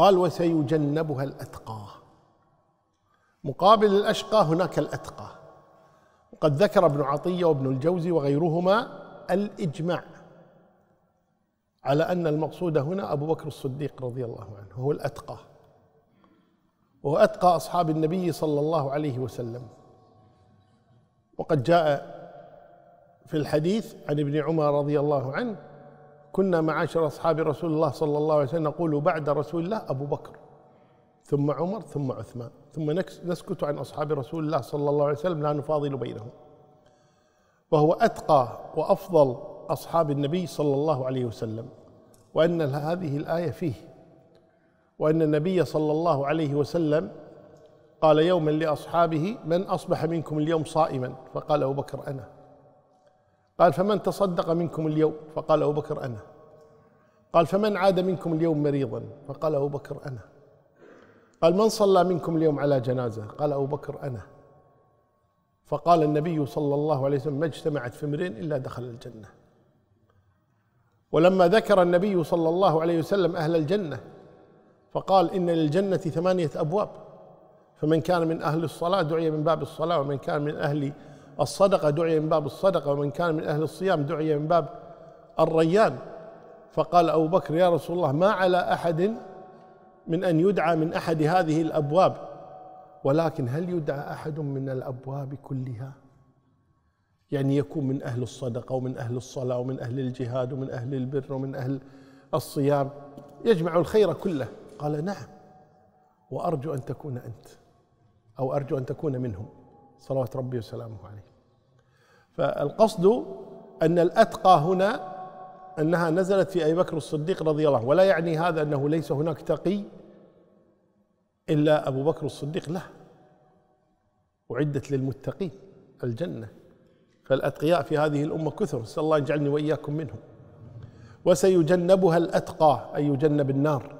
قال وسيجنبها الأتقى مقابل الأشقى هناك الأتقى وقد ذكر ابن عطية وابن الجوزي وغيرهما الإجماع على أن المقصود هنا أبو بكر الصديق رضي الله عنه هو الأتقى وهو أتقى أصحاب النبي صلى الله عليه وسلم وقد جاء في الحديث عن ابن عمر رضي الله عنه كنا معاشر أصحاب رسول الله صلى الله عليه وسلم نقول بعد رسول الله أبو بكر ثم عمر ثم عثمان ثم نسكت عن أصحاب رسول الله صلى الله عليه وسلم لا نفاضل بينهم وهو أتقى وأفضل أصحاب النبي صلى الله عليه وسلم وأن هذه الآية فيه وأن النبي صلى الله عليه وسلم قال يوما لأصحابه من أصبح منكم اليوم صائما فقال أبو بكر أنا قال فمن تصدق منكم اليوم فقال أبو بكر أنا قال فمن عاد منكم اليوم مريضا فقال أبو بكر أنا قال من صلى منكم اليوم على جنازة قال أبو بكر أنا فقال النبي صلى الله عليه وسلم ما اجتمعت فمر إلا دخل الجنة ولما ذكر النبي صلى الله عليه وسلم أهل الجنة فقال إن للجنة ثمانية أبواب فمن كان من أهل الصلاة دعي من باب الصلاة ومن كان من أهل الصدقة دعي من باب الصدقة ومن كان من أهل الصيام دعي من باب الريان فقال أبو بكر يا رسول الله ما على أحد من أن يدعى من أحد هذه الأبواب ولكن هل يدعى أحد من الأبواب كلها يعني يكون من أهل الصدقة ومن أهل الصلاة ومن أهل الجهاد ومن أهل البر ومن أهل الصيام يجمع الخير كله قال نعم وأرجو أن تكون أنت أو أرجو أن تكون منهم صلوات ربي وسلامه عليه فالقصد أن الأتقى هنا أنها نزلت في أبي بكر الصديق رضي الله عنه ولا يعني هذا أنه ليس هناك تقي إلا أبو بكر الصديق له أعدت للمتقين الجنة فالأتقياء في هذه الأمة كثر نسأل الله يجعلني وإياكم منهم وسيجنبها الأتقى أي يجنب النار